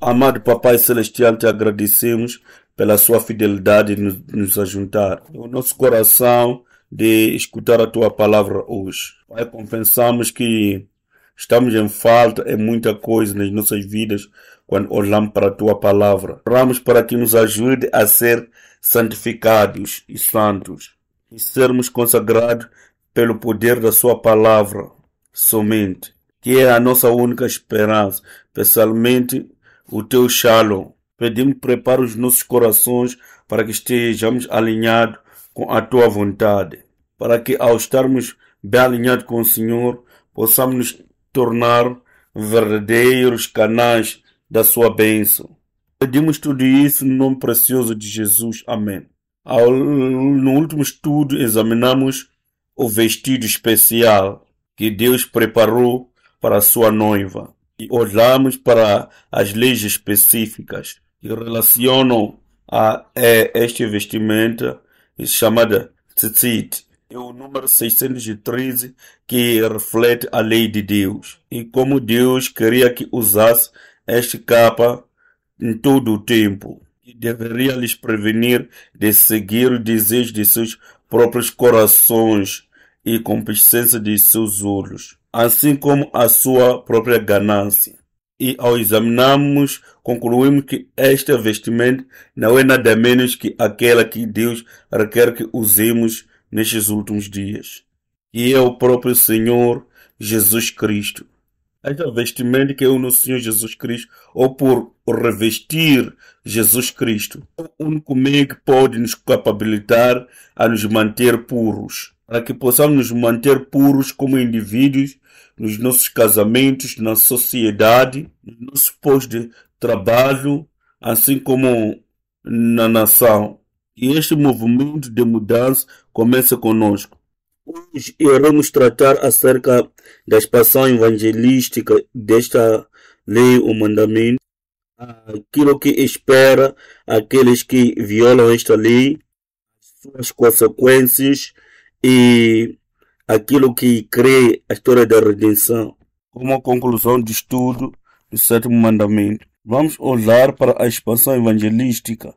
Amado Papai Celestial, te agradecemos pela sua fidelidade de nos, nos ajuntar. O nosso coração de escutar a tua palavra hoje. Pai, compensamos que estamos em falta em muita coisa nas nossas vidas quando olhamos para a tua palavra. Oramos para que nos ajude a ser santificados e santos e sermos consagrados pelo poder da sua palavra somente, que é a nossa única esperança, especialmente o teu shalom. Pedimos que prepare os nossos corações para que estejamos alinhados com a tua vontade, para que ao estarmos bem alinhados com o Senhor, possamos nos tornar verdadeiros canais da sua bênção. Pedimos tudo isso no nome precioso de Jesus. Amém. no último estudo, examinamos o vestido especial que Deus preparou para a sua noiva e olhamos para as leis específicas que relacionam a, é, este vestimenta chamada tzitzit. É o número 613 que reflete a lei de Deus. E como Deus queria que usasse este capa em todo o tempo. E deveria lhes prevenir de seguir o desejo de seus próprios corações e concupiscência de seus olhos assim como a sua própria ganância. E ao examinarmos, concluímos que este vestimento não é nada menos que aquela que Deus requer que usemos nestes últimos dias, e é o próprio Senhor Jesus Cristo. Este vestimento que é o nosso Senhor Jesus Cristo, ou por revestir Jesus Cristo, é o único meio que pode nos capabilitar a nos manter puros para que possamos nos manter puros como indivíduos nos nossos casamentos, na sociedade, nos nossos postos de trabalho, assim como na nação. E este movimento de mudança começa conosco. Hoje iremos tratar acerca da expansão evangelística desta lei, o mandamento, aquilo que espera aqueles que violam esta lei, suas consequências e aquilo que crê a história da redenção. Como conclusão do estudo do sétimo mandamento, vamos olhar para a expansão evangelística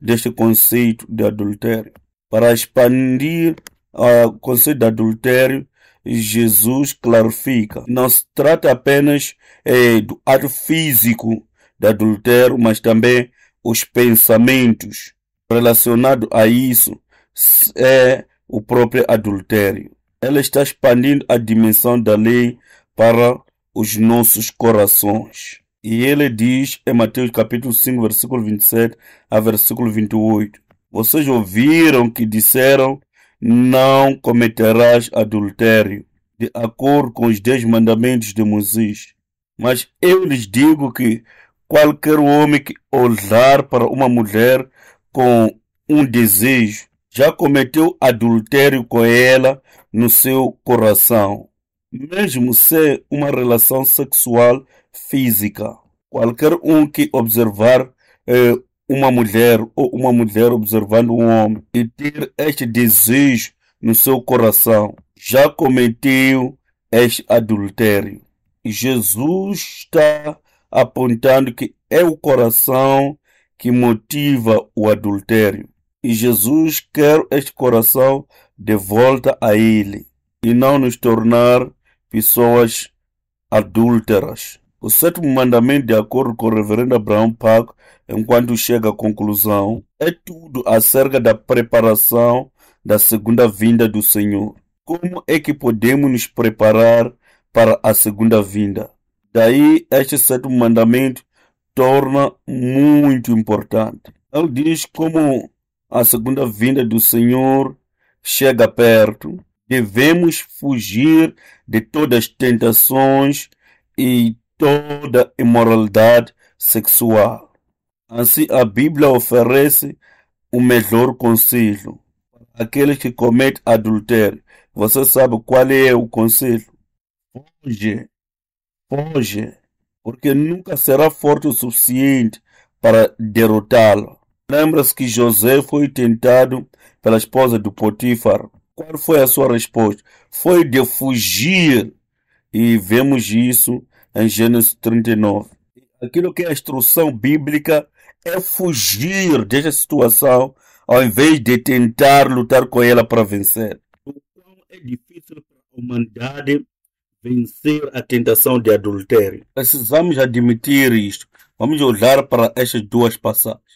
deste conceito de adultério. Para expandir o conceito de adultério, Jesus clarifica: não se trata apenas eh, do ato físico de adultério, mas também os pensamentos relacionados a isso. É, o próprio adultério. Ela está expandindo a dimensão da lei para os nossos corações. E ele diz em Mateus capítulo 5, versículo 27 a versículo 28. Vocês ouviram que disseram, não cometerás adultério, de acordo com os dez mandamentos de Moisés. Mas eu lhes digo que qualquer homem que olhar para uma mulher com um desejo já cometeu adultério com ela no seu coração, mesmo ser uma relação sexual física. Qualquer um que observar eh, uma mulher ou uma mulher observando um homem e ter este desejo no seu coração, já cometeu este adultério. Jesus está apontando que é o coração que motiva o adultério e Jesus quer este coração de volta a Ele e não nos tornar pessoas adúlteras. O sétimo mandamento, de acordo com o reverendo Abraão Paco, enquanto chega à conclusão, é tudo acerca da preparação da segunda vinda do Senhor. Como é que podemos nos preparar para a segunda vinda? Daí, este sétimo mandamento torna muito importante. Ele diz como a segunda vinda do Senhor chega perto. Devemos fugir de todas as tentações e toda imoralidade sexual. Assim, a Bíblia oferece o melhor conselho para aqueles que cometem adultério. Você sabe qual é o conselho? Foge, foge, porque nunca será forte o suficiente para derrotá-lo. Lembra-se que José foi tentado pela esposa do Potifar. Qual foi a sua resposta? Foi de fugir. E vemos isso em Gênesis 39. Aquilo que é a instrução bíblica é fugir dessa situação ao invés de tentar lutar com ela para vencer. Então é difícil para a humanidade vencer a tentação de adultério. Precisamos admitir isto. Vamos olhar para estas duas passagens.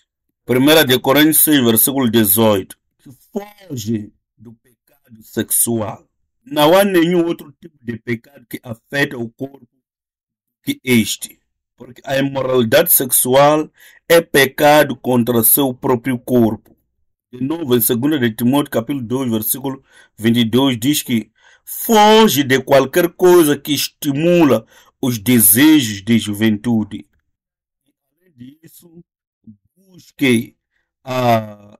1 de Coríntios 6, versículo 18, que foge do pecado sexual. Não há nenhum outro tipo de pecado que afeta o corpo que este, porque a imoralidade sexual é pecado contra seu próprio corpo. De novo, em 2 de Timóteo, capítulo 2, versículo 22, diz que foge de qualquer coisa que estimula os desejos de juventude. Além disso, busque a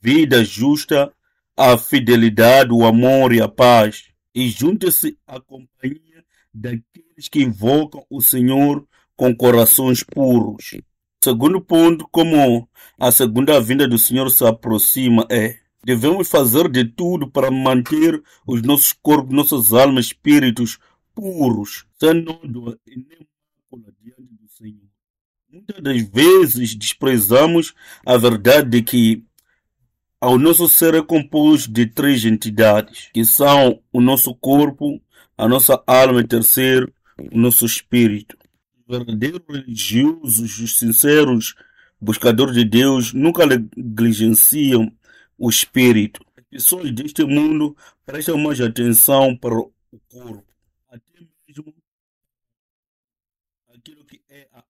vida justa, a fidelidade, o amor e a paz, e junte-se à companhia daqueles que invocam o Senhor com corações puros. Segundo ponto, como a segunda vinda do Senhor se aproxima, é devemos fazer de tudo para manter os nossos corpos, nossas almas, espíritos puros, sem nódoa e nem mácula diante do Senhor. Muitas das vezes desprezamos a verdade de que o nosso ser é composto de três entidades, que são o nosso corpo, a nossa alma e terceiro, o nosso espírito. Os verdadeiros religiosos, os sinceros buscadores de Deus, nunca negligenciam o espírito. As pessoas deste mundo prestam mais atenção para o corpo, até mesmo aquilo que é a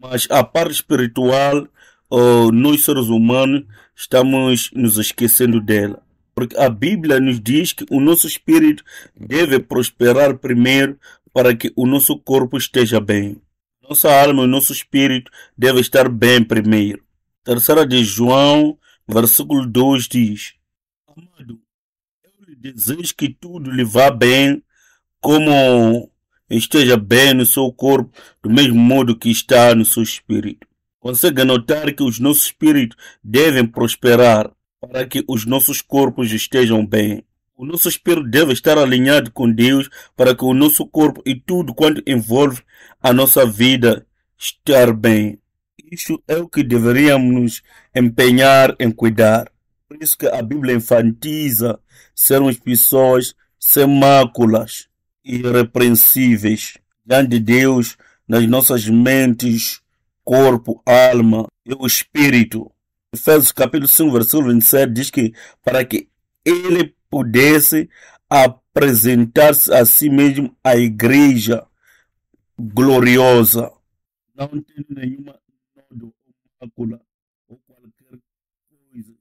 mas a parte espiritual, oh, nós seres humanos estamos nos esquecendo dela. Porque a Bíblia nos diz que o nosso espírito deve prosperar primeiro para que o nosso corpo esteja bem. Nossa alma e nosso espírito devem estar bem primeiro. Terceira de João, versículo 2 diz: Amado, eu lhe desejo que tudo lhe vá bem, como esteja bem no seu corpo, do mesmo modo que está no seu espírito. Consegue notar que os nossos espíritos devem prosperar para que os nossos corpos estejam bem. O nosso espírito deve estar alinhado com Deus para que o nosso corpo e tudo quanto envolve a nossa vida estar bem. Isso é o que deveríamos nos empenhar em cuidar. Por isso que a Bíblia enfatiza sermos pessoas sem máculas irrepreensíveis diante de Deus nas nossas mentes, corpo, alma e o espírito. Efésios capítulo 5, versículo 27 diz que para que ele pudesse apresentar-se a si mesmo à igreja gloriosa, não tendo nenhuma mácula ou qualquer coisa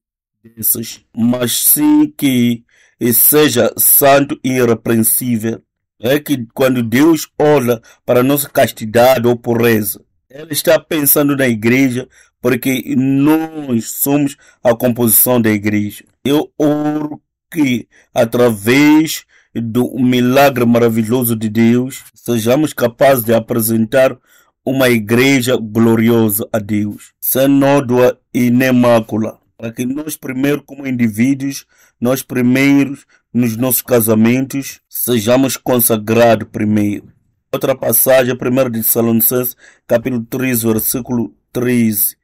dessas, mas sim que seja santo e irrepreensível é que quando Deus olha para a nossa castidade ou pureza, Ele está pensando na igreja, porque nós somos a composição da igreja. Eu oro que, através do milagre maravilhoso de Deus, sejamos capazes de apresentar uma igreja gloriosa a Deus, sem nódoa e nem mácula para que nós primeiro como indivíduos, nós primeiros nos nossos casamentos, sejamos consagrados primeiro. Outra passagem, 1 de Salonicenses, capítulo 3, versículo 13.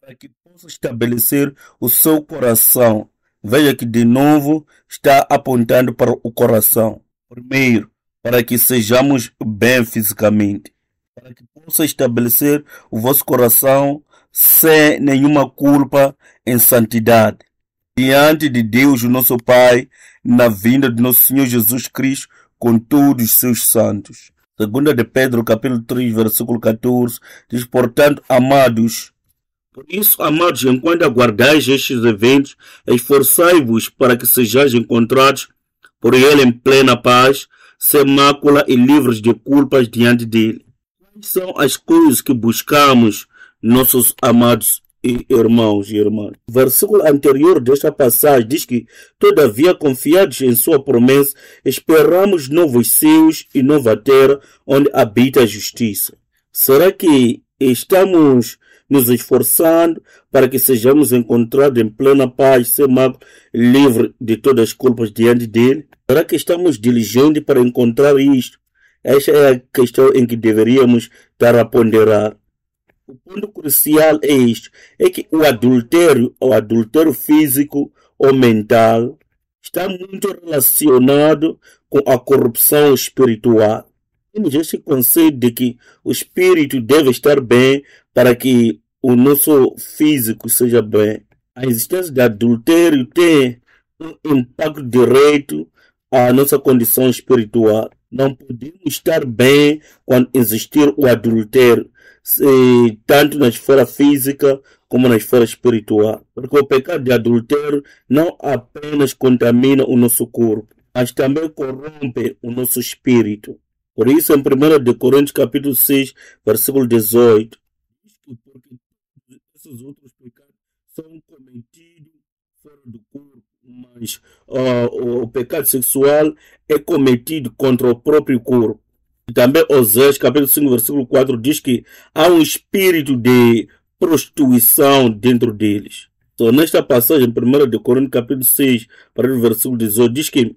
Para que possa estabelecer o seu coração. Veja que de novo está apontando para o coração. Primeiro, para que sejamos bem fisicamente. Para que possa estabelecer o vosso coração sem nenhuma culpa em santidade. Diante de Deus, nosso Pai, na vinda de nosso Senhor Jesus Cristo com todos os seus santos. Segunda de Pedro, capítulo 3, versículo 14, diz, portanto, amados, por isso, amados, enquanto aguardais estes eventos, esforçai-vos para que sejais encontrados por ele em plena paz, sem mácula e livres de culpas diante dele. São as coisas que buscamos nossos amados irmãos e irmãs. O versículo anterior desta passagem diz que, todavia, confiados em Sua promessa, esperamos novos céus e nova terra onde habita a justiça. Será que estamos nos esforçando para que sejamos encontrados em plena paz, sem mago livre de todas as culpas diante dele? Será que estamos diligentes para encontrar isto? Esta é a questão em que deveríamos estar a ponderar. O ponto crucial é este: é que o adultério, o adultério físico ou mental, está muito relacionado com a corrupção espiritual. Temos este conceito de que o espírito deve estar bem para que o nosso físico seja bem. A existência de adultério tem um impacto direto à nossa condição espiritual. Não podemos estar bem quando existir o adultério tanto na esfera física como na esfera espiritual. Porque o pecado de adultério não apenas contamina o nosso corpo, mas também corrompe o nosso espírito. Por isso, em 1 Coríntios capítulo 6, versículo 18, porque esses outros pecados são cometidos fora do corpo, mas uh, o pecado sexual é cometido contra o próprio corpo. Também Oséias, capítulo 5, versículo 4, diz que há um espírito de prostituição dentro deles. Então, nesta passagem, 1 Coríntios, capítulo 6, para o versículo 18, diz que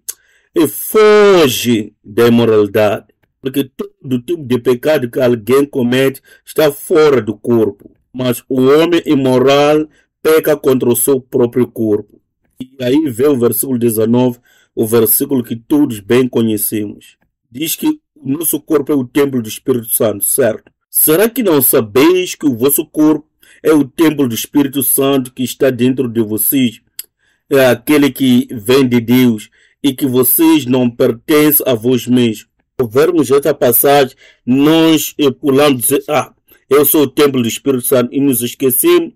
e foge da imoralidade, porque todo tipo de pecado que alguém comete está fora do corpo. Mas o homem imoral peca contra o seu próprio corpo. E aí vem o versículo 19, o versículo que todos bem conhecemos. Diz que o nosso corpo é o templo do Espírito Santo, certo? Será que não sabeis que o vosso corpo é o templo do Espírito Santo que está dentro de vocês? É aquele que vem de Deus e que vocês não pertencem a vós mesmos. Ao vermos esta passagem, nós é pulamos dizer, ah, eu sou o templo do Espírito Santo e nos esquecemos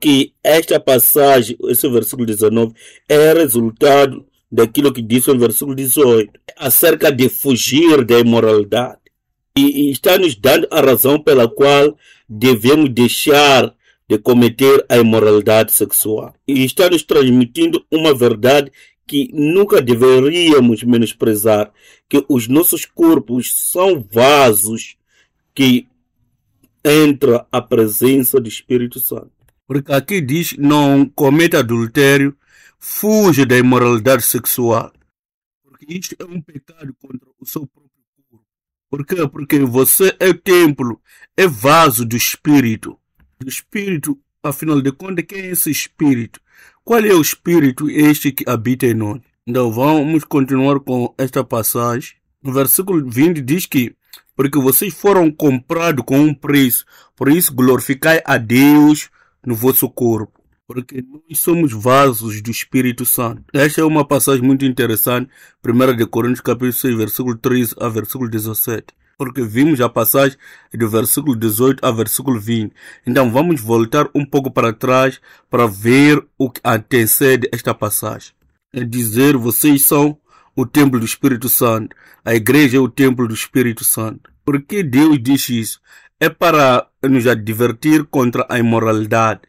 que esta passagem, esse versículo 19, é resultado daquilo que diz o versículo 18, acerca de fugir da imoralidade. E, e está nos dando a razão pela qual devemos deixar de cometer a imoralidade sexual. E está nos transmitindo uma verdade que nunca deveríamos menosprezar, que os nossos corpos são vasos que entra a presença do Espírito Santo. Porque aqui diz não cometa adultério, Fuja da imoralidade sexual. Porque isto é um pecado contra o seu próprio corpo. Por quê? Porque você é templo, é vaso do Espírito. Do Espírito, afinal de contas, quem é esse Espírito? Qual é o Espírito este que habita em nós? Então vamos continuar com esta passagem. No versículo 20 diz que porque vocês foram comprados com um preço, por isso glorificai a Deus no vosso corpo porque nós somos vasos do Espírito Santo. Esta é uma passagem muito interessante, 1 Coríntios capítulo 6, versículo 13 a versículo 17. Porque vimos a passagem do versículo 18 a versículo 20. Então vamos voltar um pouco para trás para ver o que antecede esta passagem. É dizer, vocês são o templo do Espírito Santo. A igreja é o templo do Espírito Santo. Por que Deus diz isso? É para nos advertir contra a imoralidade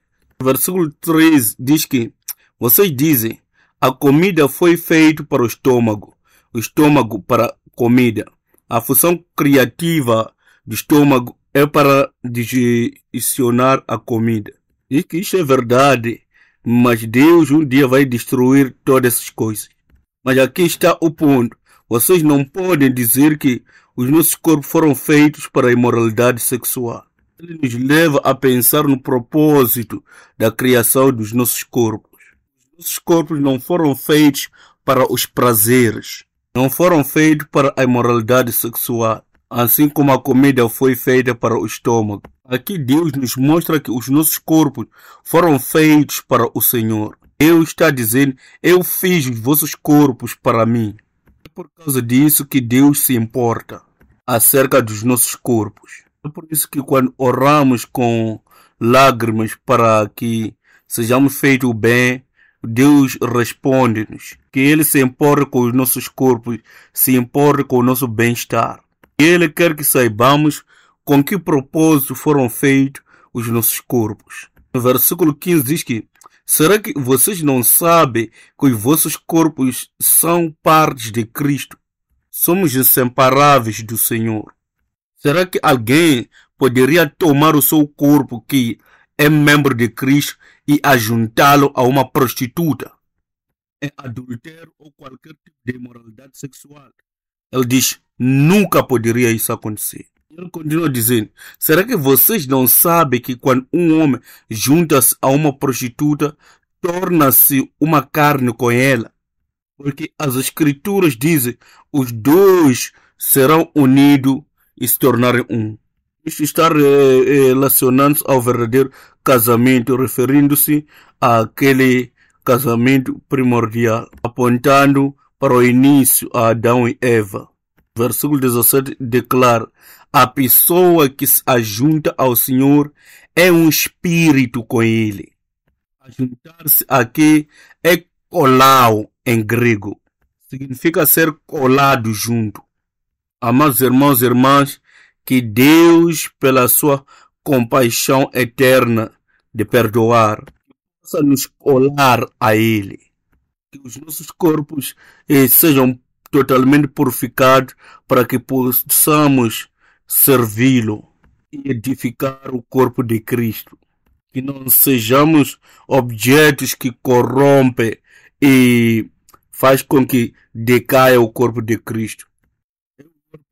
versículo 13 diz que vocês dizem: a comida foi feita para o estômago, o estômago para a comida. A função criativa do estômago é para digestionar a comida. E que isso é verdade, mas Deus um dia vai destruir todas essas coisas. Mas aqui está o ponto. Vocês não podem dizer que os nossos corpos foram feitos para a imoralidade sexual. Ele nos leva a pensar no propósito da criação dos nossos corpos. Nossos corpos não foram feitos para os prazeres, não foram feitos para a imoralidade sexual, assim como a comida foi feita para o estômago. Aqui Deus nos mostra que os nossos corpos foram feitos para o Senhor. Eu está dizendo, eu fiz os vossos corpos para mim. É por causa disso que Deus se importa acerca dos nossos corpos. É por isso que quando oramos com lágrimas para que sejamos feitos o bem, Deus responde-nos. Que Ele se importa com os nossos corpos, se importa com o nosso bem-estar. Ele quer que saibamos com que propósito foram feitos os nossos corpos. No versículo 15 diz que Será que vocês não sabem que os vossos corpos são partes de Cristo? Somos inseparáveis do Senhor. Será que alguém poderia tomar o seu corpo que é membro de Cristo e ajuntá-lo a uma prostituta? É adultério ou qualquer tipo de imoralidade sexual. Ele diz: nunca poderia isso acontecer. Ele continua dizendo: será que vocês não sabem que quando um homem junta-se a uma prostituta, torna-se uma carne com ela? Porque as Escrituras dizem: os dois serão unidos e se tornarem um. Isto está eh, eh, relacionando-se ao verdadeiro casamento, referindo-se àquele casamento primordial, apontando para o início a Adão e Eva. Versículo 17 declara: A pessoa que se ajunta ao Senhor é um espírito com ele. Ajuntar-se aqui é colau em grego. Significa ser colado junto. Amados irmãos e irmãs, que Deus, pela sua compaixão eterna de perdoar, possa nos colar a Ele. Que os nossos corpos eh, sejam totalmente purificados para que possamos servi-lo e edificar o corpo de Cristo. Que não sejamos objetos que corrompem e faz com que decaia o corpo de Cristo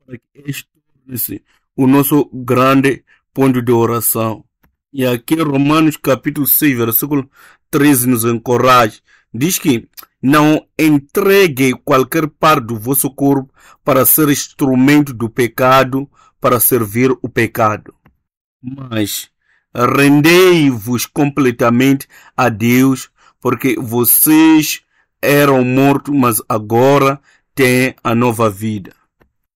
para que este torne-se o nosso grande ponto de oração. E aqui Romanos capítulo 6, versículo 13 nos encoraja. Diz que não entregue qualquer parte do vosso corpo para ser instrumento do pecado, para servir o pecado. Mas rendei-vos completamente a Deus, porque vocês eram mortos, mas agora têm a nova vida.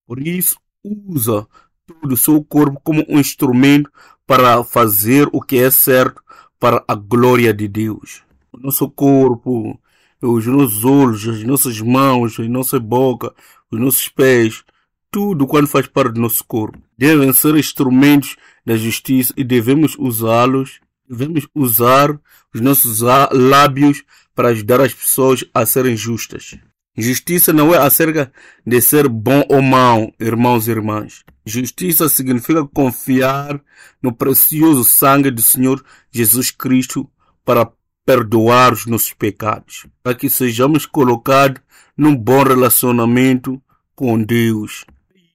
Por isso, usa todo o seu corpo como um instrumento para fazer o que é certo para a glória de Deus. O nosso corpo, os nossos olhos, as nossas mãos, a nossa boca, os nossos pés, tudo quanto faz parte do nosso corpo. Devem ser instrumentos da justiça e devemos usá-los. Devemos usar os nossos lábios para ajudar as pessoas a serem justas. Justiça não é acerca de ser bom ou mau, irmãos e irmãs. Justiça significa confiar no precioso sangue do Senhor Jesus Cristo para perdoar os nossos pecados, para que sejamos colocados num bom relacionamento com Deus.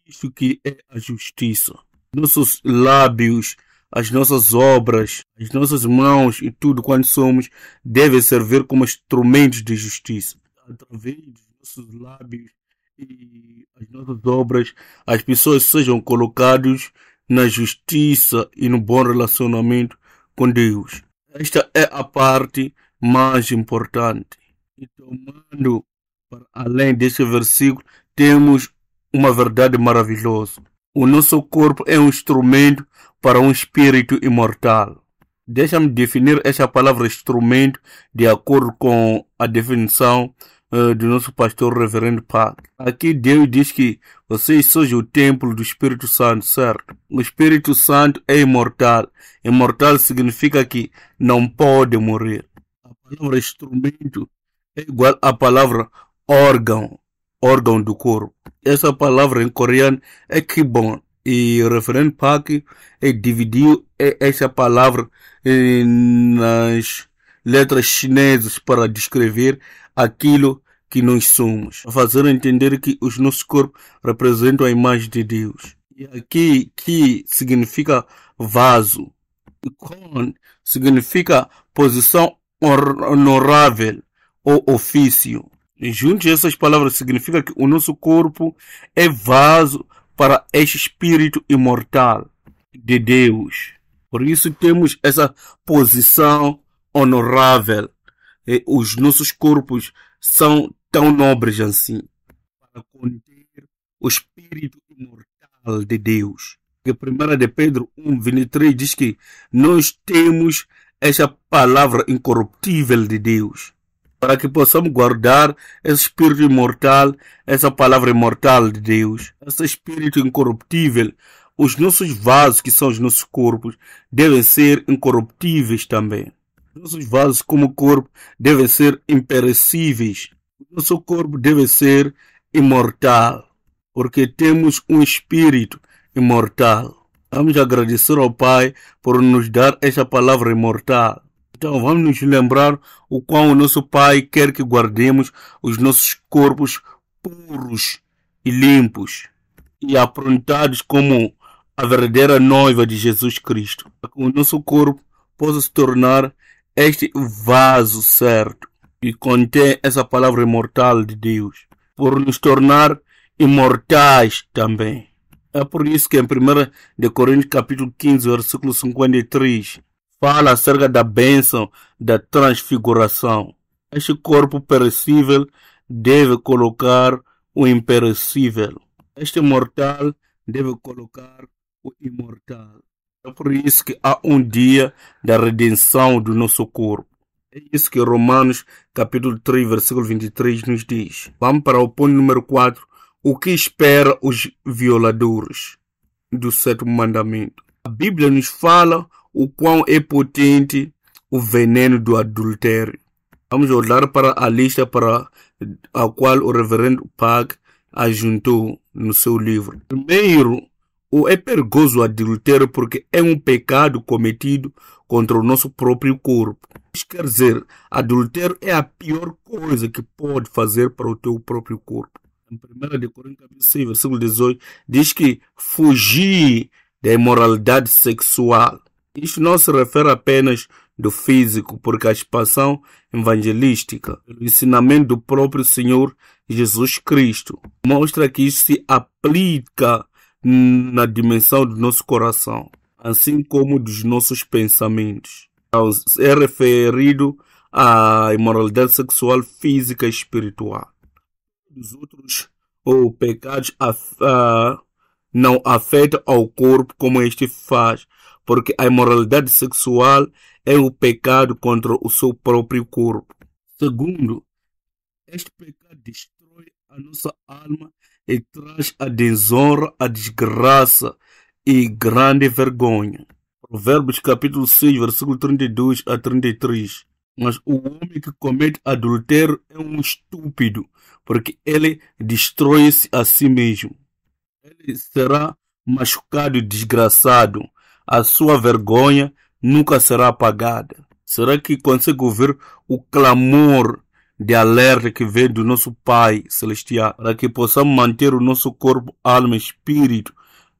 Isso que é a justiça. Nossos lábios, as nossas obras, as nossas mãos e tudo quanto somos devem servir como instrumentos de justiça através dos nossos lábios e as nossas obras, as pessoas sejam colocadas na justiça e no bom relacionamento com Deus. Esta é a parte mais importante. E tomando para além deste versículo, temos uma verdade maravilhosa. O nosso corpo é um instrumento para um espírito imortal. Deixa-me definir essa palavra instrumento de acordo com a definição uh, do nosso pastor Reverendo Park. Aqui Deus diz que vocês sejam o templo do Espírito Santo, certo? O Espírito Santo é imortal. Imortal significa que não pode morrer. A palavra instrumento é igual à palavra órgão, órgão do corpo. Essa palavra em coreano é kibon, e o referente PAC e é dividiu é, essa palavra é, nas letras chinesas para descrever aquilo que nós somos, fazer entender que os nossos corpos representam a imagem de Deus. E aqui que significa vaso, con significa posição honorável ou ofício. E junto a essas palavras significa que o nosso corpo é vaso para este espírito imortal de Deus. Por isso temos essa posição honorável. E os nossos corpos são tão nobres assim para conter o espírito imortal de Deus. Que 1 de Pedro 1, 23 diz que nós temos essa palavra incorruptível de Deus para que possamos guardar esse espírito imortal, essa palavra imortal de Deus, esse espírito incorruptível. Os nossos vasos, que são os nossos corpos, devem ser incorruptíveis também. Nossos vasos, como corpo, devem ser imperecíveis. Nosso corpo deve ser imortal, porque temos um espírito imortal. Vamos agradecer ao Pai por nos dar esta palavra imortal. Então vamos nos lembrar o qual o nosso Pai quer que guardemos os nossos corpos puros e limpos e aprontados como a verdadeira noiva de Jesus Cristo. O nosso corpo possa se tornar este vaso certo e contém essa palavra imortal de Deus, por nos tornar imortais também. É por isso que em 1 Coríntios capítulo 15, versículo 53, fala acerca da bênção da transfiguração. Este corpo perecível deve colocar o imperecível. Este mortal deve colocar o imortal. É por isso que há um dia da redenção do nosso corpo. É isso que Romanos capítulo 3, versículo 23 nos diz. Vamos para o ponto número 4. O que espera os violadores do sétimo mandamento? A Bíblia nos fala o quão é potente o veneno do adultério. Vamos olhar para a lista para a qual o reverendo Pag ajuntou no seu livro. Primeiro, o é perigoso o adultério porque é um pecado cometido contra o nosso próprio corpo. Isso quer dizer, adultério é a pior coisa que pode fazer para o teu próprio corpo. Em 1 Coríntios 6, versículo 18, diz que fugir da imoralidade sexual. Isto não se refere apenas do físico, porque a expansão evangelística, o ensinamento do próprio Senhor Jesus Cristo, mostra que isso se aplica na dimensão do nosso coração, assim como dos nossos pensamentos. é referido à imoralidade sexual física e espiritual. Os outros ou pecados af, ah, não afetam ao corpo como este faz, porque a imoralidade sexual é o pecado contra o seu próprio corpo. Segundo, este pecado destrói a nossa alma e traz a desonra, a desgraça e grande vergonha. Provérbios capítulo 6, versículo 32 a 33. Mas o homem que comete adultério é um estúpido, porque ele destrói-se a si mesmo. Ele será machucado e desgraçado a sua vergonha nunca será apagada. Será que consegue ouvir o clamor de alerta que vem do nosso Pai Celestial, para que possamos manter o nosso corpo, alma e espírito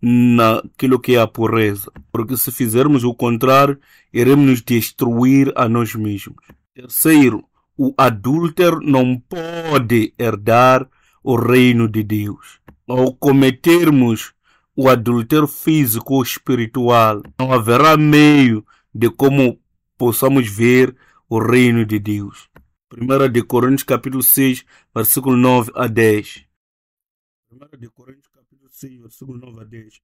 naquilo que é a pureza? Porque se fizermos o contrário, iremos nos destruir a nós mesmos. Terceiro, o adúltero não pode herdar o reino de Deus. Ao cometermos o adultério físico ou espiritual. Não haverá meio de como possamos ver o reino de Deus. 1 de Coríntios capítulo 6, versículo 9 a 10. 1 de Coríntios capítulo 6, versículo 9 a 10.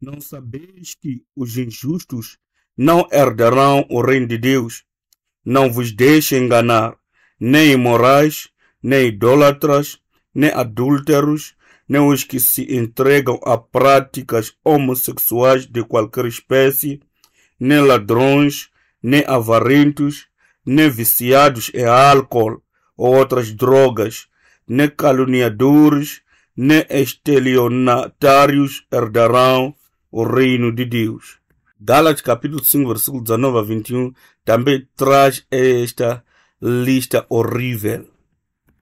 Não sabeis que os injustos não herdarão o reino de Deus? Não vos deixe enganar, nem imorais, nem idólatras, nem adúlteros, nem os que se entregam a práticas homossexuais de qualquer espécie, nem ladrões, nem avarentos, nem viciados em álcool ou outras drogas, nem caluniadores, nem estelionatários herdarão o reino de Deus. Gálatas capítulo 5, versículo 19 a 21 também traz esta lista horrível.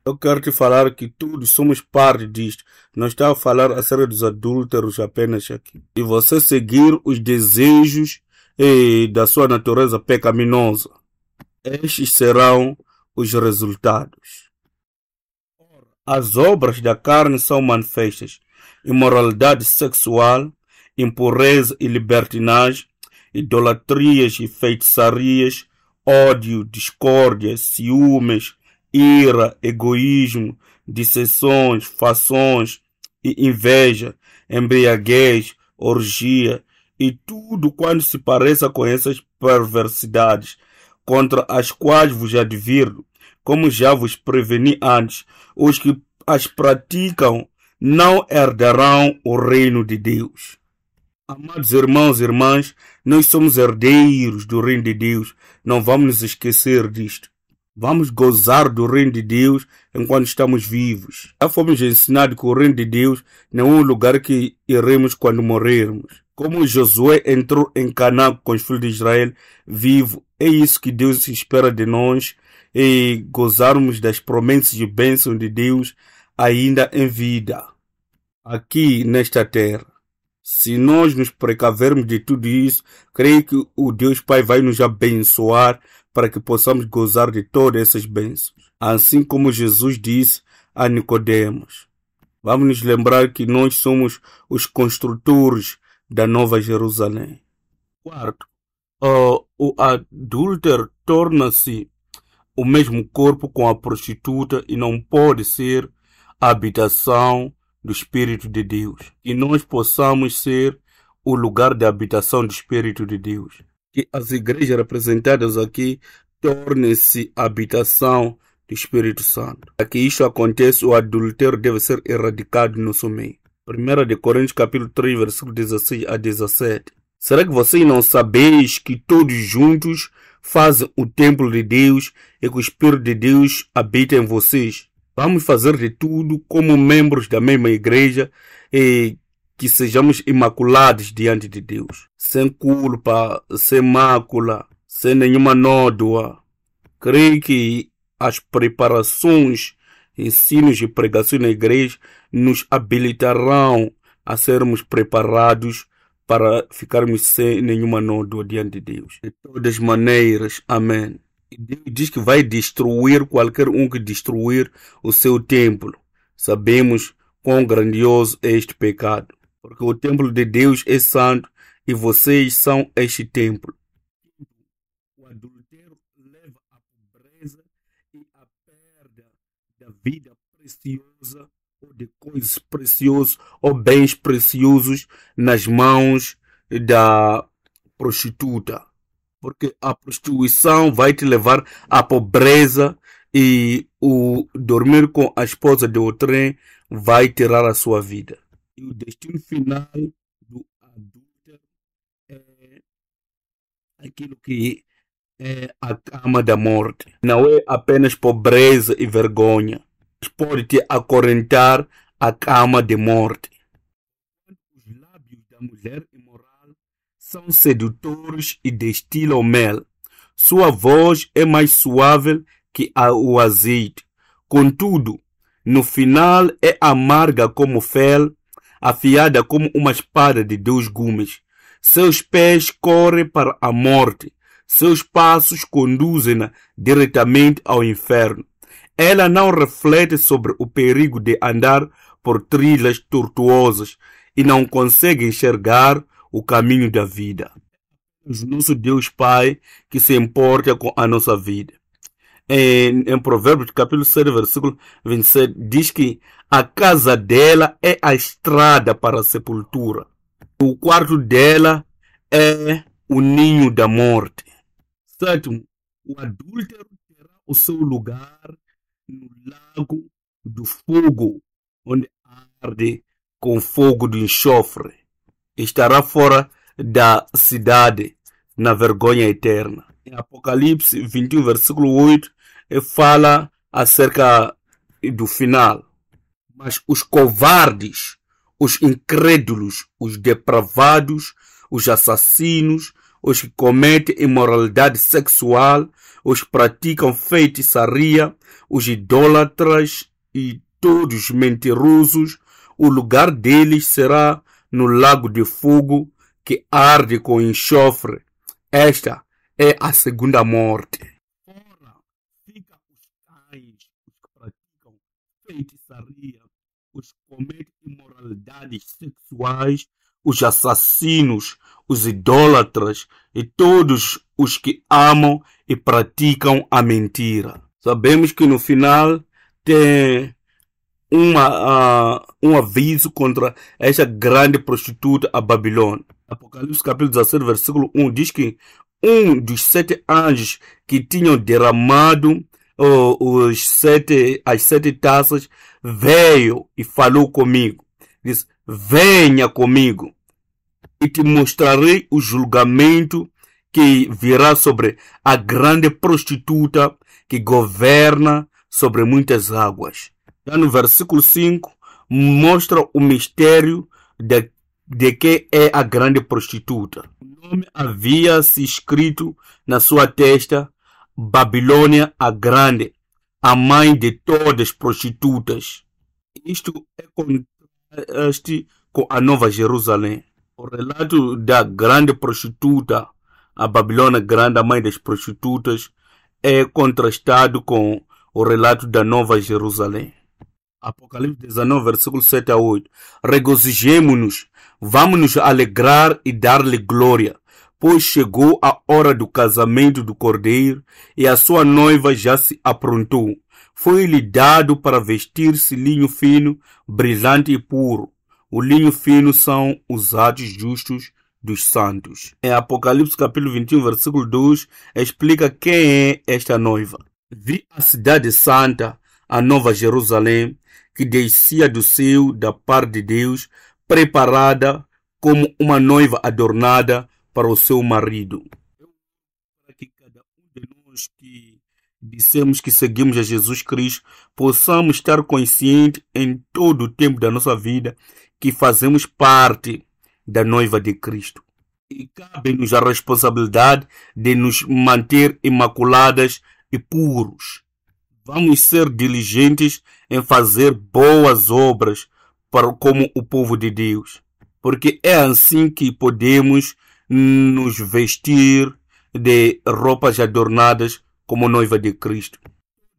Eu quero te falar que todos somos parte disto. Não está a falar acerca dos adúlteros apenas aqui. E você seguir os desejos e da sua natureza pecaminosa. Estes serão os resultados. As obras da carne são manifestas: imoralidade sexual, impureza e libertinagem, idolatrias e feitiçarias, ódio, discórdia, ciúmes, ira, egoísmo, dissensões, fações e inveja, embriaguez, orgia e tudo quanto se pareça com essas perversidades, contra as quais vos advirto, como já vos preveni antes, os que as praticam não herdarão o reino de Deus. Amados irmãos e irmãs, nós somos herdeiros do reino de Deus, não vamos nos esquecer disto. Vamos gozar do reino de Deus enquanto estamos vivos. Já fomos ensinados que o reino de Deus não é um lugar que iremos quando morrermos. Como Josué entrou em Canaã com os filhos de Israel vivo, é isso que Deus espera de nós e é gozarmos das promessas de bênção de Deus ainda em vida, aqui nesta terra. Se nós nos precavermos de tudo isso, creio que o Deus Pai vai nos abençoar para que possamos gozar de todos esses bênçãos, assim como Jesus disse a Nicodemos. Vamos nos lembrar que nós somos os construtores da Nova Jerusalém. Quarto, uh, o adúltero torna-se o mesmo corpo com a prostituta e não pode ser a habitação do Espírito de Deus. E nós possamos ser o lugar de habitação do Espírito de Deus que as igrejas representadas aqui tornem-se habitação do Espírito Santo. Para que isso aconteça, o adultério deve ser erradicado no seu meio. 1 Coríntios capítulo 3, versículo 16 a 17. Será que vocês não sabeis que todos juntos fazem o templo de Deus e que o Espírito de Deus habita em vocês? Vamos fazer de tudo como membros da mesma igreja e que sejamos imaculados diante de Deus, sem culpa, sem mácula, sem nenhuma nódoa. Creio que as preparações, ensinos e pregações na igreja nos habilitarão a sermos preparados para ficarmos sem nenhuma nódoa diante de Deus. De todas maneiras, amém. Deus diz que vai destruir qualquer um que destruir o seu templo. Sabemos quão grandioso é este pecado porque o templo de Deus é santo e vocês são este templo. O adultério leva à pobreza e à perda da vida preciosa ou de coisas preciosas ou bens preciosos nas mãos da prostituta. Porque a prostituição vai te levar à pobreza e o dormir com a esposa de outrem vai tirar a sua vida e o destino final do adúltero é aquilo que é a cama da morte. Não é apenas pobreza e vergonha, mas pode te acorrentar a cama de morte. Os lábios da mulher imoral são sedutores e destilam mel. Sua voz é mais suave que a o azeite. Contudo, no final é amarga como fel afiada como uma espada de dois gumes. Seus pés correm para a morte, seus passos conduzem-na diretamente ao inferno. Ela não reflete sobre o perigo de andar por trilhas tortuosas e não consegue enxergar o caminho da vida. Nosso Deus Pai que se importa com a nossa vida em, em Provérbios capítulo 6, versículo 27, diz que a casa dela é a estrada para a sepultura. O quarto dela é o ninho da morte. Sétimo, o adúltero terá o seu lugar no lago do fogo, onde arde com fogo de enxofre. Estará fora da cidade na vergonha eterna. Em Apocalipse 21, versículo 8, fala acerca do final. Mas os covardes, os incrédulos, os depravados, os assassinos, os que cometem imoralidade sexual, os que praticam feitiçaria, os idólatras e todos mentirosos, o lugar deles será no lago de fogo que arde com enxofre. Esta é a segunda morte. feitiçaria, os cometem imoralidades sexuais, os assassinos, os idólatras e todos os que amam e praticam a mentira. Sabemos que no final tem uma, uh, um aviso contra esta grande prostituta, a Babilônia. Apocalipse capítulo 17, versículo 1 diz que um dos sete anjos que tinham derramado os sete, as sete taças, veio e falou comigo. Diz, venha comigo e te mostrarei o julgamento que virá sobre a grande prostituta que governa sobre muitas águas. Já no versículo 5, mostra o mistério de, de que é a grande prostituta. O nome havia se escrito na sua testa Babilônia a Grande, a mãe de todas prostitutas. Isto é contraste com a Nova Jerusalém. O relato da grande prostituta, a Babilônia Grande, a mãe das prostitutas, é contrastado com o relato da Nova Jerusalém. Apocalipse 19, versículo 7 a 8. Regozijemo-nos, vamos nos alegrar e dar-lhe glória, pois chegou a hora do casamento do cordeiro e a sua noiva já se aprontou. Foi-lhe dado para vestir-se linho fino, brilhante e puro. O linho fino são os atos justos dos santos. Em Apocalipse capítulo 21, versículo 2, explica quem é esta noiva. Vi a cidade santa, a nova Jerusalém, que descia do céu da parte de Deus, preparada como uma noiva adornada para o seu marido. Para que cada um de nós que dissemos que seguimos a Jesus Cristo possamos estar conscientes em todo o tempo da nossa vida que fazemos parte da noiva de Cristo. E cabe-nos a responsabilidade de nos manter imaculadas e puros. Vamos ser diligentes em fazer boas obras para como o povo de Deus, porque é assim que podemos nos vestir de roupas adornadas como noiva de Cristo.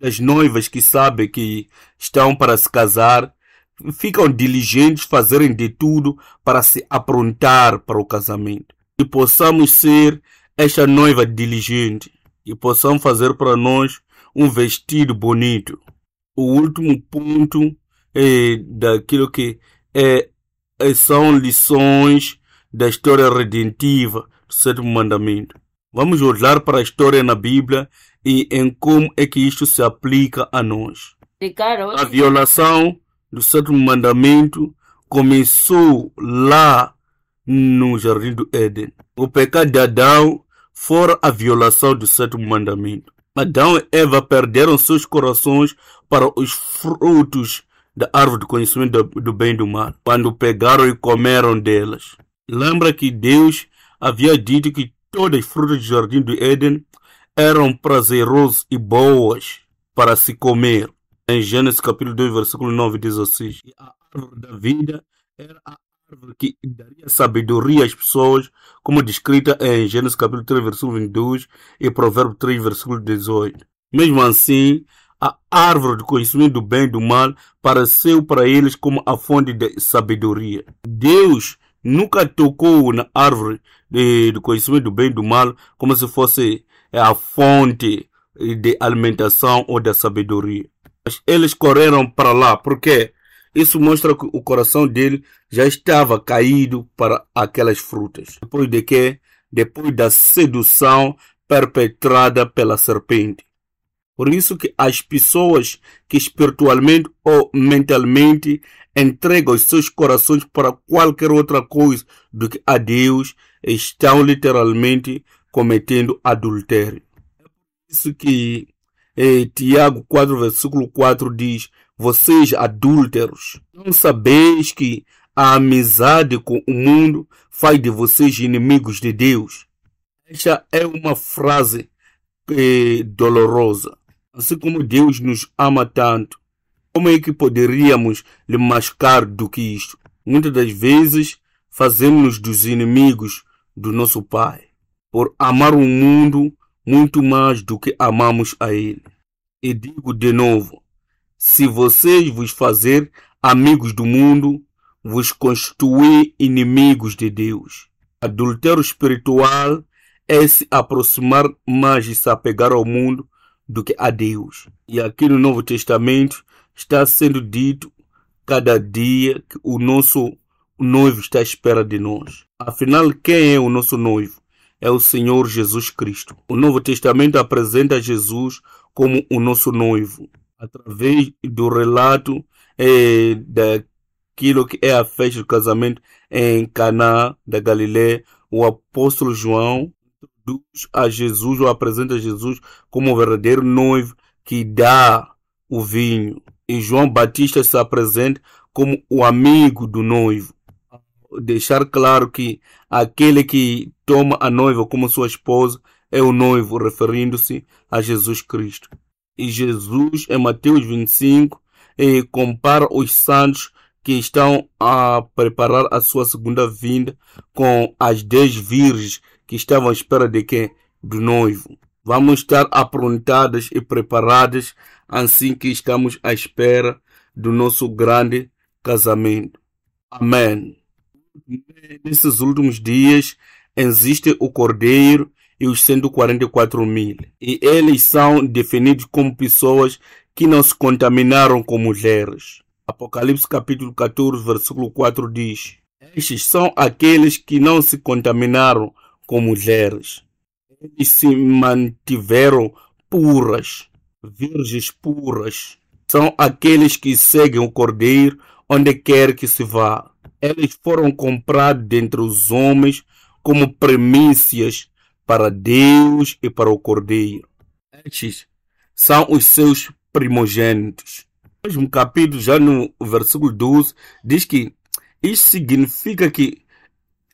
As noivas que sabem que estão para se casar ficam diligentes, fazerem de tudo para se aprontar para o casamento. E possamos ser esta noiva diligente e possamos fazer para nós um vestido bonito. O último ponto é daquilo que é, são lições da história redentiva do sétimo mandamento. Vamos olhar para a história na Bíblia e em como é que isto se aplica a nós. A violação do sétimo mandamento começou lá no jardim do Éden. O pecado de Adão fora a violação do sétimo mandamento. Adão e Eva perderam seus corações para os frutos da árvore do conhecimento do bem e do mal, quando pegaram e comeram delas. Lembra que Deus havia dito que todas as frutas do jardim do Éden eram prazerosas e boas para se comer. Em Gênesis capítulo 2, versículo 9 diz assim: A árvore da vida era a árvore que daria sabedoria às pessoas, como descrita em Gênesis capítulo 3, versículo 22 e Provérbio 3, versículo 18. Mesmo assim, a árvore do conhecimento do bem e do mal pareceu para eles como a fonte de sabedoria. Deus nunca tocou na árvore de, do conhecimento do bem e do mal como se fosse é, a fonte de alimentação ou da sabedoria. Mas eles correram para lá porque isso mostra que o coração dele já estava caído para aquelas frutas. Depois de que? Depois da sedução perpetrada pela serpente. Por isso que as pessoas que espiritualmente ou mentalmente entregam os seus corações para qualquer outra coisa do que a Deus, estão literalmente cometendo adultério. É por isso que eh, Tiago 4, versículo 4 diz: Vocês adúlteros, não sabeis que a amizade com o mundo faz de vocês inimigos de Deus? Esta é uma frase eh, dolorosa. Assim como Deus nos ama tanto, como é que poderíamos lhe mascar do que isto? Muitas das vezes fazemos dos inimigos do nosso Pai por amar o mundo muito mais do que amamos a Ele. E digo de novo: se vocês vos fazer amigos do mundo, vos constituir inimigos de Deus. Adultério espiritual é se aproximar mais e se apegar ao mundo do que a Deus. E aqui no Novo Testamento está sendo dito cada dia que o nosso noivo está à espera de nós. Afinal, quem é o nosso noivo? É o Senhor Jesus Cristo. O Novo Testamento apresenta Jesus como o nosso noivo, através do relato é, daquilo que é a festa do casamento em Caná da Galiléia, O apóstolo João introduz a Jesus ou apresenta Jesus como o verdadeiro noivo que dá o vinho e João Batista se apresenta como o amigo do noivo. Deixar claro que aquele que toma a noiva como sua esposa é o noivo, referindo-se a Jesus Cristo. E Jesus, em Mateus 25, compara os santos que estão a preparar a sua segunda vinda com as dez virgens que estavam à espera de quê? Do noivo. Vamos estar aprontadas e preparadas assim que estamos à espera do nosso grande casamento. Amém. Nesses últimos dias existe o Cordeiro e os 144 mil, e eles são definidos como pessoas que não se contaminaram com mulheres. Apocalipse capítulo 14, versículo 4 diz: Estes são aqueles que não se contaminaram com mulheres. Eles se mantiveram puras virgens puras, são aqueles que seguem o Cordeiro onde quer que se vá. Eles foram comprados dentre os homens como premissas para Deus e para o Cordeiro. Estes são os seus primogênitos. O mesmo capítulo, já no versículo 12, diz que isso significa que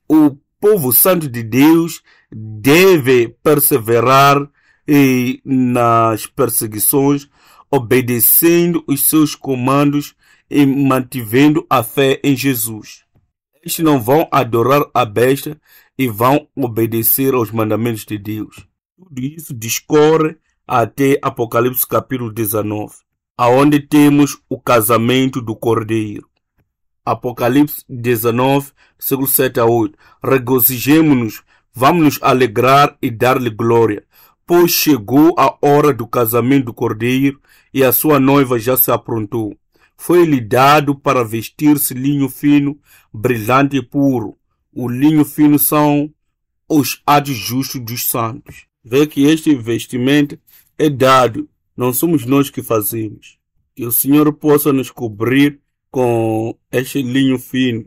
o povo santo de Deus deve perseverar e nas perseguições, obedecendo os seus comandos e mantivendo a fé em Jesus. Eles não vão adorar a besta e vão obedecer aos mandamentos de Deus. Tudo isso discorre até Apocalipse capítulo 19, aonde temos o casamento do Cordeiro. Apocalipse 19, versículo 7 a 8. Regozijemo-nos, vamos nos alegrar e dar-lhe glória, pois chegou a hora do casamento do cordeiro e a sua noiva já se aprontou. Foi-lhe dado para vestir-se linho fino, brilhante e puro. O linho fino são os atos justos dos santos. Vê que este vestimento é dado, não somos nós que fazemos. Que o Senhor possa nos cobrir com este linho fino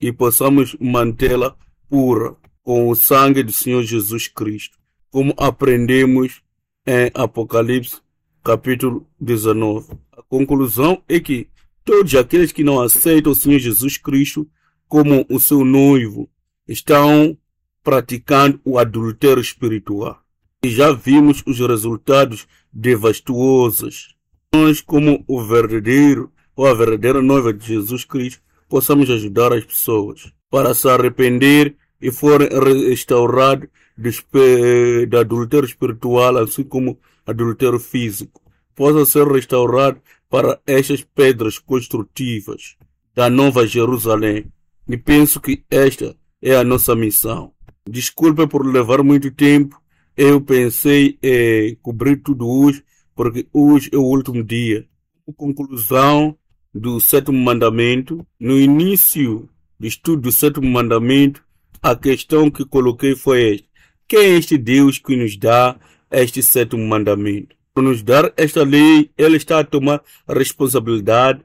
e possamos mantê-la pura com o sangue do Senhor Jesus Cristo como aprendemos em Apocalipse capítulo 19. A conclusão é que todos aqueles que não aceitam o Senhor Jesus Cristo como o seu noivo estão praticando o adultério espiritual. E já vimos os resultados devastuosos. Nós, como o verdadeiro ou a verdadeira noiva de Jesus Cristo, possamos ajudar as pessoas para se arrepender e forem restaurados eh, de, de espiritual, assim como adultério físico, possa ser restaurado para estas pedras construtivas da Nova Jerusalém. E penso que esta é a nossa missão. Desculpe por levar muito tempo. Eu pensei em cobrir tudo hoje, porque hoje é o último dia. A conclusão do sétimo mandamento. No início do estudo do sétimo mandamento, a questão que coloquei foi esta. Quem é este Deus que nos dá este sétimo mandamento. Para nos dar esta lei, Ele está a tomar a responsabilidade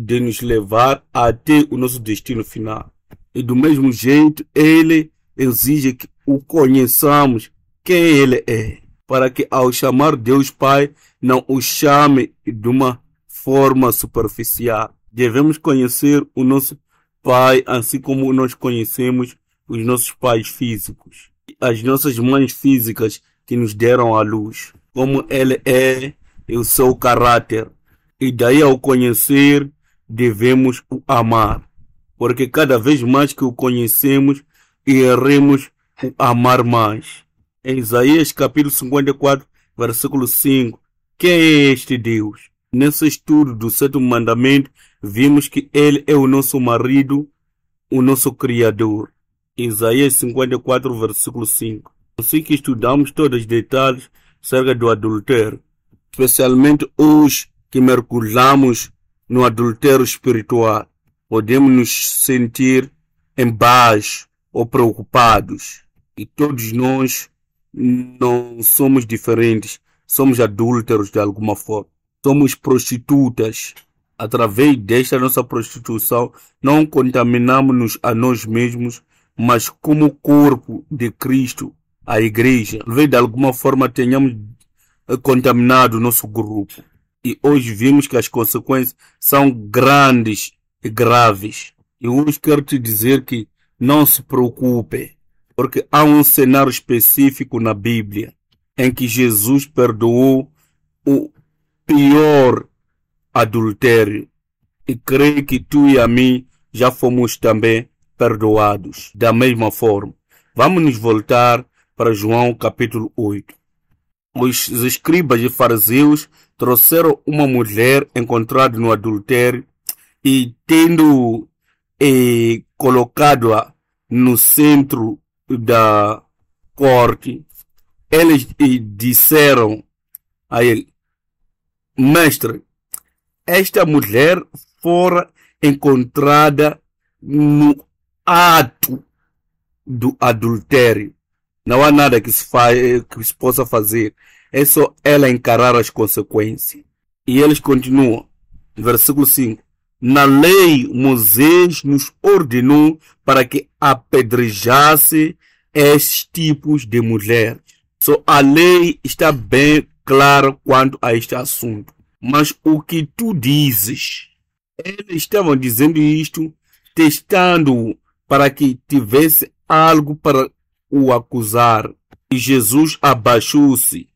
de nos levar até o nosso destino final. E do mesmo jeito, Ele exige que o conheçamos quem Ele é, para que ao chamar Deus Pai, não o chame de uma forma superficial. Devemos conhecer o nosso Pai, assim como nós conhecemos os nossos pais físicos as nossas mães físicas que nos deram a luz. Como ele é e o seu caráter. E daí ao conhecer, devemos o amar. Porque cada vez mais que o conhecemos e erremos, o amar mais. Em Isaías capítulo 54, versículo 5. Quem é este Deus? Nesse estudo do sétimo mandamento, vimos que Ele é o nosso marido, o nosso Criador. Isaías 54, versículo 5. Assim que estudamos todos os detalhes acerca do adultério, especialmente os que mergulhamos no adultério espiritual, podemos nos sentir embaixo ou preocupados. E todos nós não somos diferentes, somos adúlteros de alguma forma, somos prostitutas. Através desta nossa prostituição, não contaminamos-nos a nós mesmos mas como corpo de Cristo, a igreja, talvez de alguma forma tenhamos eh, contaminado o nosso grupo. E hoje vimos que as consequências são grandes e graves. E hoje quero te dizer que não se preocupe, porque há um cenário específico na Bíblia em que Jesus perdoou o pior adultério. E creio que tu e a mim já fomos também perdoados da mesma forma. Vamos nos voltar para João capítulo 8. Os escribas e fariseus trouxeram uma mulher encontrada no adultério e, tendo eh, colocado-a no centro da corte, eles eh, disseram a ele, Mestre, esta mulher fora encontrada no ato do adultério. Não há nada que se, fa... que se possa fazer. É só ela encarar as consequências. E eles continuam. Versículo 5. Na lei, Moisés nos ordenou para que apedrejasse estes tipos de mulheres. Só a lei está bem clara quanto a este assunto. Mas o que tu dizes? Eles estavam dizendo isto, testando para que tivesse algo para o acusar. E Jesus abaixou-se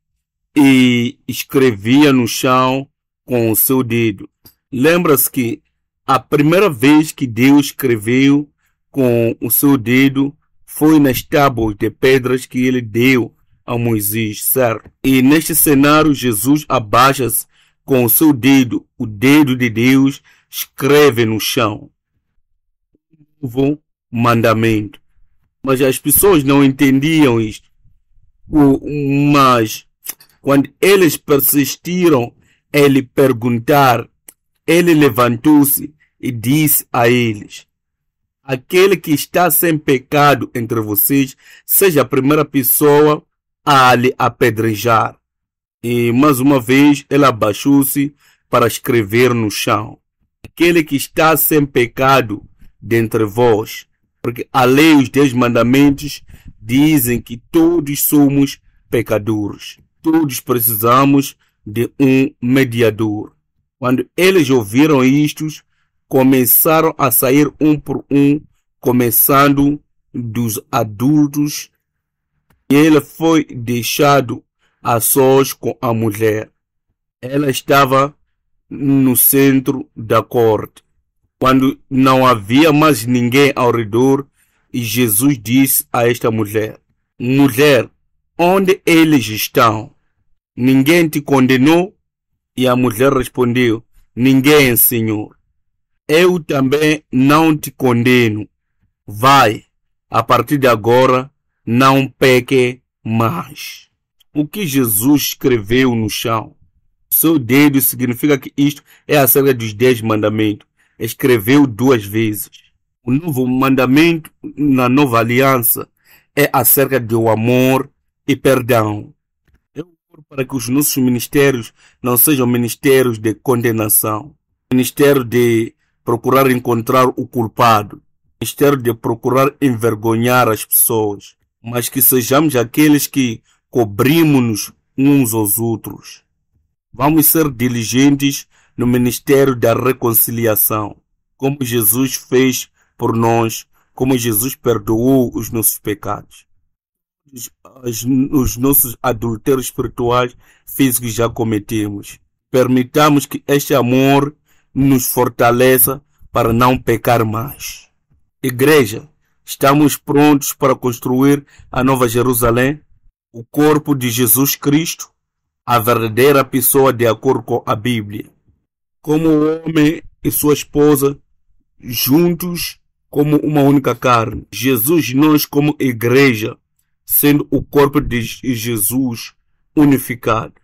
e escrevia no chão com o seu dedo. Lembra-se que a primeira vez que Deus escreveu com o seu dedo foi nas tábuas de pedras que ele deu a Moisés, certo? E neste cenário, Jesus abaixa-se com o seu dedo, o dedo de Deus escreve no chão. Vou mandamento. Mas as pessoas não entendiam isto. mas quando eles persistiram, ele perguntar, ele levantou-se e disse a eles: Aquele que está sem pecado entre vocês, seja a primeira pessoa a lhe apedrejar. E mais uma vez ele abaixou-se para escrever no chão: Aquele que está sem pecado dentre vós, porque a lei e os mandamentos dizem que todos somos pecadores. Todos precisamos de um mediador. Quando eles ouviram isto, começaram a sair um por um, começando dos adultos. Ele foi deixado a sós com a mulher. Ela estava no centro da corte quando não havia mais ninguém ao redor, e Jesus disse a esta mulher: Mulher, onde eles estão? Ninguém te condenou? E a mulher respondeu: Ninguém, Senhor. Eu também não te condeno. Vai, a partir de agora, não peque mais. O que Jesus escreveu no chão? Seu dedo significa que isto é acerca dos dez mandamentos escreveu duas vezes. O novo mandamento na nova aliança é acerca do amor e perdão. Eu é oro para que os nossos ministérios não sejam ministérios de condenação, ministério de procurar encontrar o culpado, ministério de procurar envergonhar as pessoas, mas que sejamos aqueles que cobrimos-nos uns aos outros. Vamos ser diligentes no ministério da reconciliação, como Jesus fez por nós, como Jesus perdoou os nossos pecados. Os, os nossos adulteros espirituais físicos já cometemos. Permitamos que este amor nos fortaleça para não pecar mais. Igreja, estamos prontos para construir a Nova Jerusalém, o corpo de Jesus Cristo, a verdadeira pessoa de acordo com a Bíblia como o homem e sua esposa, juntos como uma única carne. Jesus, nós como igreja, sendo o corpo de Jesus unificado,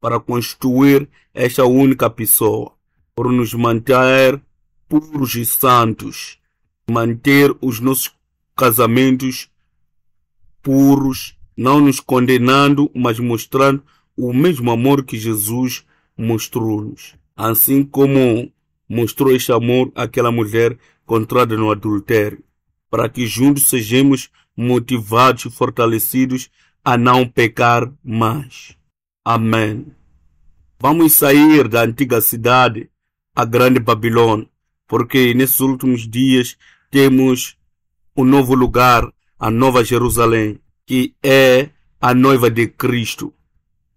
para construir esta única pessoa, por nos manter puros e santos, manter os nossos casamentos puros, não nos condenando, mas mostrando o mesmo amor que Jesus mostrou-nos assim como mostrou este amor àquela mulher contrada no adultério, para que juntos sejamos motivados e fortalecidos a não pecar mais. Amém. Vamos sair da antiga cidade, a grande Babilônia, porque nesses últimos dias temos um novo lugar, a nova Jerusalém, que é a noiva de Cristo,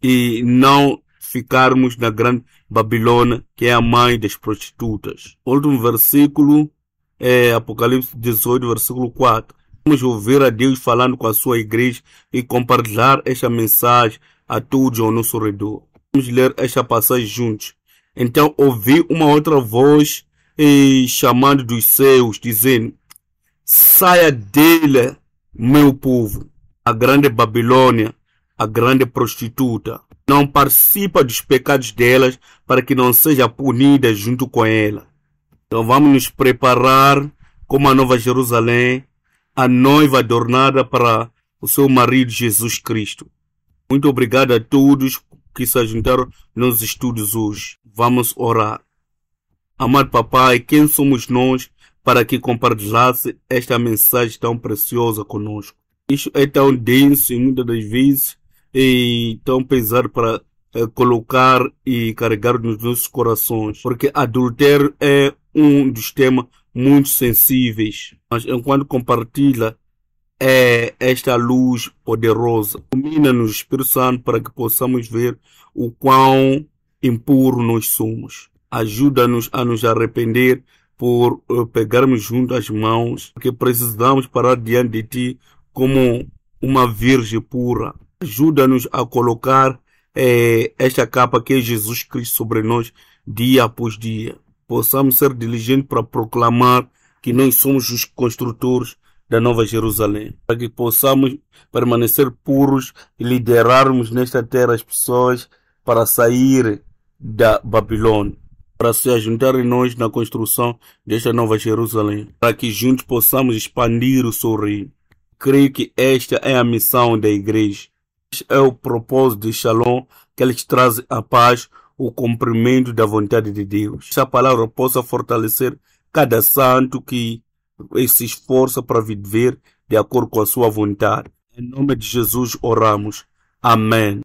e não ficarmos na grande Babilônia, que é a mãe das prostitutas. O último versículo é Apocalipse 18, versículo 4. Vamos ouvir a Deus falando com a sua igreja e compartilhar esta mensagem a todos ao nosso redor. Vamos ler esta passagem juntos. Então ouvi uma outra voz e chamando dos céus, dizendo: Saia dele, meu povo, a grande Babilônia, a grande prostituta. Não participa dos pecados delas para que não seja punida junto com ela. Então vamos nos preparar como a Nova Jerusalém, a noiva adornada para o seu marido Jesus Cristo. Muito obrigado a todos que se juntaram nos estudos hoje. Vamos orar. Amado Papai, quem somos nós para que compartilhasse esta mensagem tão preciosa conosco? Isso é tão denso e muitas das vezes e tão pesado para é, colocar e carregar nos nossos corações, porque adultério é um dos temas muito sensíveis. Mas enquanto compartilha é esta luz poderosa, ilumina-nos Espírito Santo para que possamos ver o quão impuro nós somos. Ajuda-nos a nos arrepender por eh, pegarmos junto as mãos, porque precisamos parar diante de Ti como uma virgem pura. Ajuda-nos a colocar eh, esta capa que é Jesus Cristo sobre nós dia após dia. Possamos ser diligentes para proclamar que nós somos os construtores da Nova Jerusalém, para que possamos permanecer puros e liderarmos nesta terra as pessoas para sair da Babilônia, para se ajuntarem nós na construção desta Nova Jerusalém, para que juntos possamos expandir o sorriso. Creio que esta é a missão da igreja é o propósito de Shalom, que eles trazem a paz, o cumprimento da vontade de Deus. Que a palavra possa fortalecer cada santo que eh, se esforça para viver de acordo com a sua vontade. Em nome de Jesus oramos. Amém.